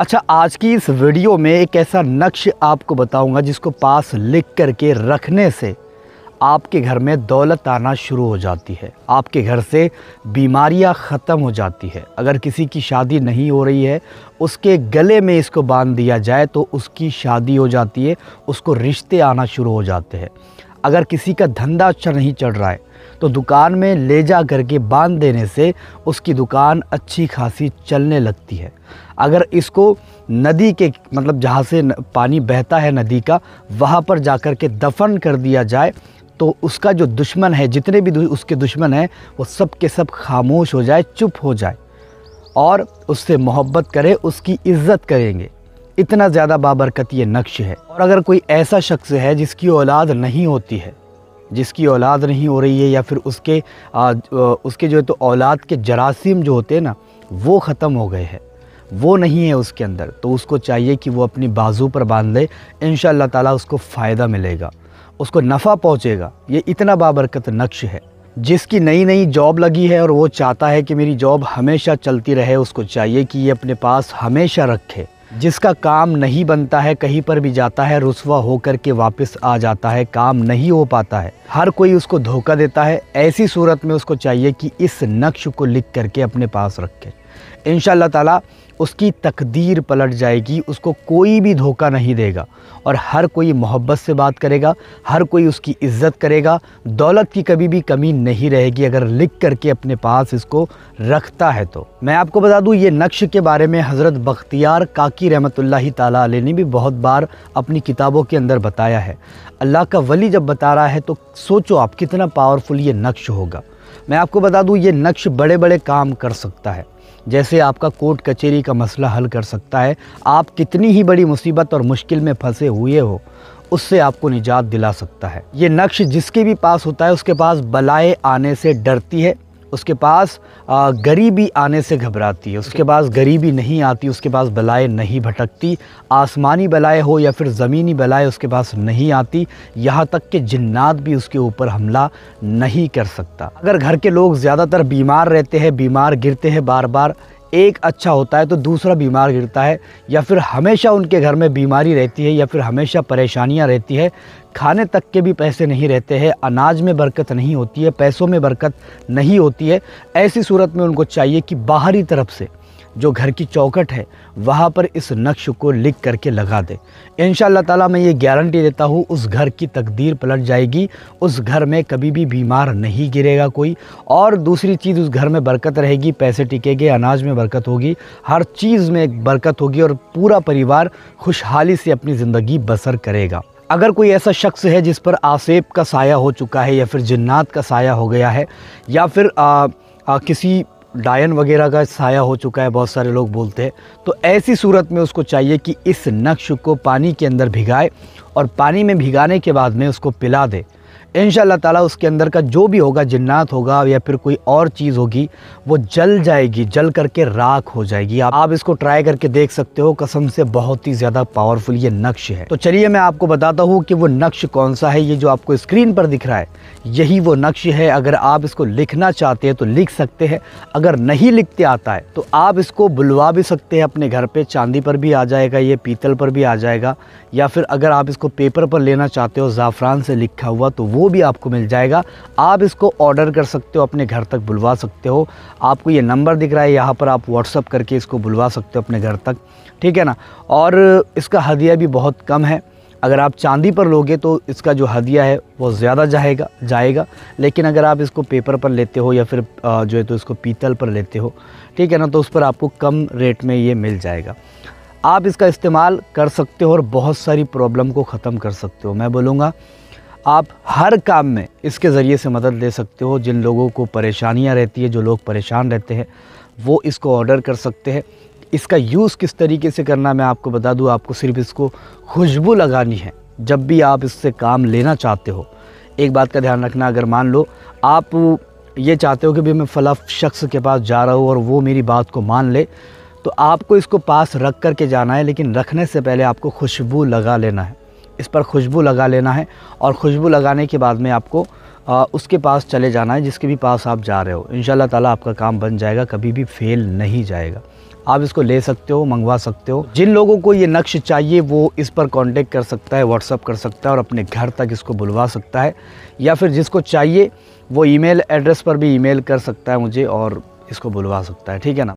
अच्छा आज की इस वीडियो में एक ऐसा नक्श आपको बताऊंगा जिसको पास लिख कर के रखने से आपके घर में दौलत आना शुरू हो जाती है आपके घर से बीमारियां ख़त्म हो जाती है अगर किसी की शादी नहीं हो रही है उसके गले में इसको बांध दिया जाए तो उसकी शादी हो जाती है उसको रिश्ते आना शुरू हो जाते हैं अगर किसी का धंधा अच्छा नहीं चढ़ रहा है तो दुकान में ले जा करके बांध देने से उसकी दुकान अच्छी खासी चलने लगती है अगर इसको नदी के मतलब जहाँ से पानी बहता है नदी का वहाँ पर जा कर के दफन कर दिया जाए तो उसका जो दुश्मन है जितने भी उसके दुश्मन हैं वो सब के सब खामोश हो जाए चुप हो जाए और उससे मोहब्बत करें उसकी इज्जत करेंगे इतना ज़्यादा बाबरकत ये नक्श है और अगर कोई ऐसा शख्स है जिसकी औलाद नहीं होती है जिसकी औलाद नहीं हो रही है या फिर उसके आ, उसके जो है तो औलाद के जरासीम जो होते हैं ना वो ख़त्म हो गए हैं वो नहीं है उसके अंदर तो उसको चाहिए कि वो अपनी बाजू पर बांध ले इन ताला उसको फ़ायदा मिलेगा उसको नफ़ा पहुँचेगा ये इतना बाबरकत नक्श है जिसकी नई नई जॉब लगी है और वो चाहता है कि मेरी जॉब हमेशा चलती रहे उसको चाहिए कि ये अपने पास हमेशा रखे जिसका काम नहीं बनता है कहीं पर भी जाता है रुसवा होकर के वापस आ जाता है काम नहीं हो पाता है हर कोई उसको धोखा देता है ऐसी सूरत में उसको चाहिए कि इस नक्श को लिख करके अपने पास रखे इन ताला उसकी तकदीर पलट जाएगी उसको कोई भी धोखा नहीं देगा और हर कोई मोहब्बत से बात करेगा हर कोई उसकी इज़्ज़त करेगा दौलत की कभी भी कमी नहीं रहेगी अगर लिख करके अपने पास इसको रखता है तो मैं आपको बता दूँ ये नक्श के बारे में हज़रत बख्तियार काकी रहमत ताला ने भी बहुत बार अपनी किताबों के अंदर बताया है अल्लाह का वली जब बता रहा है तो सोचो आप कितना पावरफुल ये नक्श होगा मैं आपको बता दूँ ये नक्श बड़े बड़े काम कर सकता है जैसे आपका कोर्ट कचहरी का मसला हल कर सकता है आप कितनी ही बड़ी मुसीबत और मुश्किल में फंसे हुए हो उससे आपको निजात दिला सकता है ये नक्श जिसके भी पास होता है उसके पास बलाएँ आने से डरती है उसके पास गरीबी आने से घबराती है उसके पास गरीबी नहीं आती उसके पास बलाएँ नहीं भटकती आसमानी बलाएँ हो या फिर ज़मीनी बलाएँ उसके पास नहीं आती यहाँ तक कि जिन्नात भी उसके ऊपर हमला नहीं कर सकता अगर घर के लोग ज़्यादातर बीमार रहते हैं बीमार गिरते हैं बार बार एक अच्छा होता है तो दूसरा बीमार गिरता है या फिर हमेशा उनके घर में बीमारी रहती है या फिर हमेशा परेशानियां रहती है खाने तक के भी पैसे नहीं रहते हैं अनाज में बरकत नहीं होती है पैसों में बरकत नहीं होती है ऐसी सूरत में उनको चाहिए कि बाहरी तरफ से जो घर की चौकट है वहाँ पर इस नक्श को लिख करके लगा दे इन ताला मैं ये गारंटी देता हूँ उस घर की तकदीर पलट जाएगी उस घर में कभी भी बीमार नहीं गिरेगा कोई और दूसरी चीज़ उस घर में बरकत रहेगी पैसे टिकेगे अनाज में बरकत होगी हर चीज़ में एक बरकत होगी और पूरा परिवार खुशहाली से अपनी ज़िंदगी बसर करेगा अगर कोई ऐसा शख्स है जिस पर आसेब का साया हो चुका है या फिर जन्नात का साया हो गया है या फिर आ, आ, किसी डायन वगैरह का साया हो चुका है बहुत सारे लोग बोलते हैं तो ऐसी सूरत में उसको चाहिए कि इस नक्श को पानी के अंदर भिगाए और पानी में भिगाने के बाद में उसको पिला दे इन ताला उसके अंदर का जो भी होगा जिन्नात होगा या फिर कोई और चीज़ होगी वो जल जाएगी जल करके राख हो जाएगी आप, आप इसको ट्राई करके देख सकते हो कसम से बहुत ही ज़्यादा पावरफुल ये नक्श है तो चलिए मैं आपको बताता हूँ कि वो नक्श कौन सा है ये जो आपको स्क्रीन पर दिख रहा है यही वो नक्श है अगर आप इसको लिखना चाहते हैं तो लिख सकते हैं अगर नहीं लिखते आता है तो आप इसको बुलवा भी सकते हैं अपने घर पर चांदी पर भी आ जाएगा ये पीतल पर भी आ जाएगा या फिर अगर आप इसको पेपर पर लेना चाहते हो ज़ाफ़रान से लिखा हुआ तो वो वो भी आपको मिल जाएगा आप इसको ऑर्डर कर सकते हो अपने घर तक बुलवा सकते हो आपको ये नंबर दिख रहा है यहाँ पर आप व्हाट्सअप करके इसको बुलवा सकते हो अपने घर तक ठीक है ना और इसका हदिया भी बहुत कम है अगर आप चांदी पर लोगे तो इसका जो हदिया है वो ज़्यादा जाएगा जाएगा लेकिन अगर आप इसको पेपर पर लेते हो या फिर जो है तो इसको पीतल पर लेते हो ठीक है ना तो उस पर आपको कम रेट में ये मिल जाएगा आप इसका इस्तेमाल कर सकते हो और बहुत सारी प्रॉब्लम को ख़त्म कर सकते हो मैं बोलूँगा आप हर काम में इसके ज़रिए से मदद ले सकते हो जिन लोगों को परेशानियाँ रहती है जो लोग परेशान रहते हैं वो इसको ऑर्डर कर सकते हैं इसका यूज़ किस तरीके से करना मैं आपको बता दूँ आपको सिर्फ इसको खुशबू लगानी है जब भी आप इससे काम लेना चाहते हो एक बात का ध्यान रखना अगर मान लो आप ये चाहते हो कि भाई मैं फला शख्स के पास जा रहा हूँ और वो मेरी बात को मान ले तो आपको इसको पास रख कर के जाना है लेकिन रखने से पहले आपको खुशबू लगा लेना है इस पर खुशबू लगा लेना है और खुशबू लगाने के बाद में आपको आ, उसके पास चले जाना है जिसके भी पास आप जा रहे हो इन ताला आपका काम बन जाएगा कभी भी फेल नहीं जाएगा आप इसको ले सकते हो मंगवा सकते हो जिन लोगों को ये नक्श चाहिए वो इस पर कांटेक्ट कर सकता है व्हाट्सअप कर सकता है और अपने घर तक इसको बुलवा सकता है या फिर जिसको चाहिए वो ईमेल एड्रेस पर भी ईमेल कर सकता है मुझे और इसको बुलवा सकता है ठीक है ना